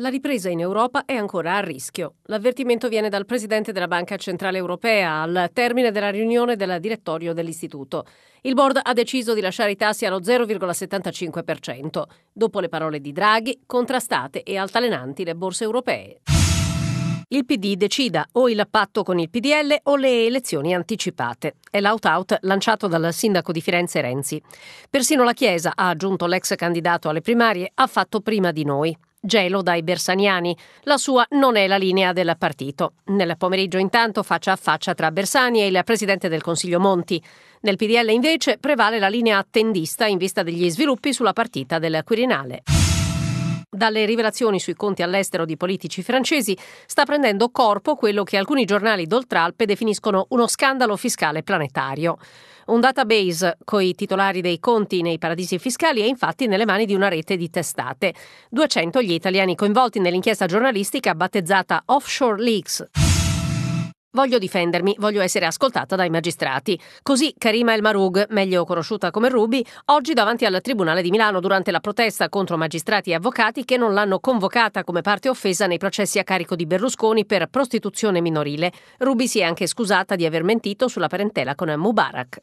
La ripresa in Europa è ancora a rischio. L'avvertimento viene dal Presidente della Banca Centrale Europea al termine della riunione del direttorio dell'Istituto. Il board ha deciso di lasciare i tassi allo 0,75%. Dopo le parole di Draghi, contrastate e altalenanti le borse europee. Il PD decida o il patto con il PDL o le elezioni anticipate. È l'out-out lanciato dal sindaco di Firenze Renzi. Persino la Chiesa, ha aggiunto l'ex candidato alle primarie, ha fatto prima di noi. Gelo dai bersaniani. La sua non è la linea del partito. Nel pomeriggio intanto faccia a faccia tra Bersani e il presidente del Consiglio Monti. Nel PDL invece prevale la linea attendista in vista degli sviluppi sulla partita del Quirinale. Dalle rivelazioni sui conti all'estero di politici francesi sta prendendo corpo quello che alcuni giornali d'Oltralpe definiscono uno scandalo fiscale planetario. Un database coi titolari dei conti nei paradisi fiscali è infatti nelle mani di una rete di testate. 200 gli italiani coinvolti nell'inchiesta giornalistica battezzata Offshore Leaks. Voglio difendermi, voglio essere ascoltata dai magistrati. Così Karima El Marug, meglio conosciuta come Ruby, oggi davanti al Tribunale di Milano durante la protesta contro magistrati e avvocati che non l'hanno convocata come parte offesa nei processi a carico di Berlusconi per prostituzione minorile. Ruby si è anche scusata di aver mentito sulla parentela con Mubarak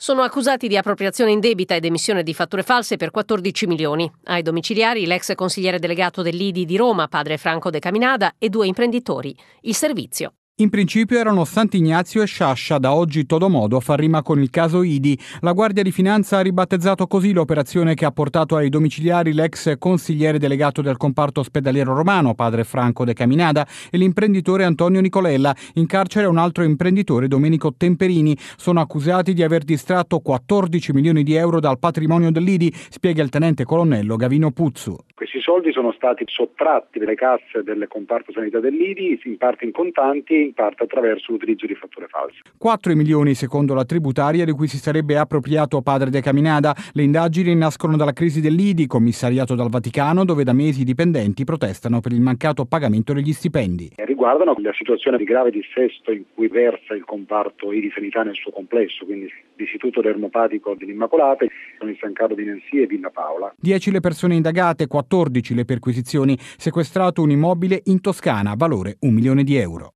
sono accusati di appropriazione in debita ed emissione di fatture false per 14 milioni. Ai domiciliari l'ex consigliere delegato dell'IDI di Roma, padre Franco De Caminada, e due imprenditori. Il servizio. In principio erano Sant'Ignazio e Sciascia, da oggi Todomodo modo a far rima con il caso Idi. La Guardia di Finanza ha ribattezzato così l'operazione che ha portato ai domiciliari l'ex consigliere delegato del comparto ospedaliero romano, padre Franco De Caminada, e l'imprenditore Antonio Nicolella, in carcere un altro imprenditore, Domenico Temperini. Sono accusati di aver distratto 14 milioni di euro dal patrimonio dell'Idi, spiega il tenente colonnello Gavino Puzzu. Questi soldi sono stati sottratti dalle casse del comparto sanità dell'IDI, in parte in contanti e in parte attraverso l'utilizzo di fatture false. 4 milioni secondo la tributaria di cui si sarebbe appropriato padre De Caminada. Le indagini nascono dalla crisi dell'IDI, commissariato dal Vaticano, dove da mesi i dipendenti protestano per il mancato pagamento degli stipendi. Eh, riguardano la situazione di grave dissesto in cui versa il comparto IDI sanità nel suo complesso, quindi l'Istituto Dermopatico dell'Immacolata, con il San Carlo di Nancy e Villa Paola. 10 le persone indagate, 14 le perquisizioni, sequestrato un immobile in Toscana, valore 1 milione di euro.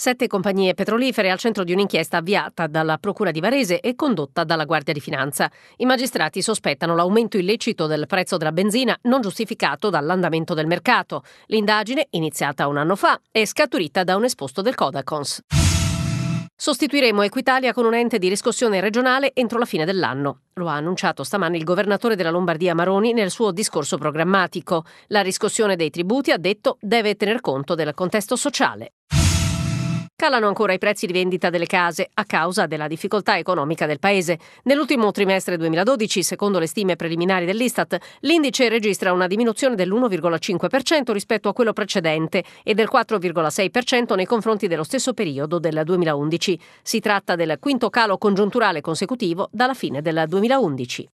Sette compagnie petrolifere al centro di un'inchiesta avviata dalla Procura di Varese e condotta dalla Guardia di Finanza. I magistrati sospettano l'aumento illecito del prezzo della benzina non giustificato dall'andamento del mercato. L'indagine, iniziata un anno fa, è scaturita da un esposto del Codacons. Sostituiremo Equitalia con un ente di riscossione regionale entro la fine dell'anno. Lo ha annunciato stamani il governatore della Lombardia Maroni nel suo discorso programmatico. La riscossione dei tributi, ha detto, deve tener conto del contesto sociale calano ancora i prezzi di vendita delle case a causa della difficoltà economica del Paese. Nell'ultimo trimestre 2012, secondo le stime preliminari dell'Istat, l'indice registra una diminuzione dell'1,5% rispetto a quello precedente e del 4,6% nei confronti dello stesso periodo del 2011. Si tratta del quinto calo congiunturale consecutivo dalla fine del 2011.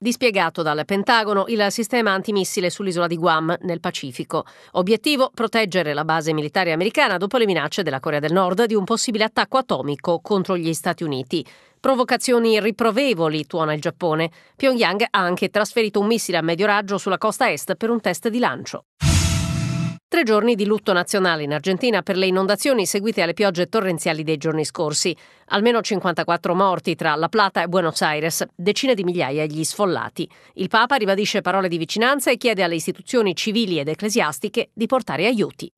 Dispiegato dal Pentagono il sistema antimissile sull'isola di Guam, nel Pacifico. Obiettivo: proteggere la base militare americana dopo le minacce della Corea del Nord di un possibile attacco atomico contro gli Stati Uniti. Provocazioni riprovevoli, tuona il Giappone. Pyongyang ha anche trasferito un missile a medio raggio sulla costa est per un test di lancio. Tre giorni di lutto nazionale in Argentina per le inondazioni seguite alle piogge torrenziali dei giorni scorsi. Almeno 54 morti tra La Plata e Buenos Aires, decine di migliaia gli sfollati. Il Papa ribadisce parole di vicinanza e chiede alle istituzioni civili ed ecclesiastiche di portare aiuti.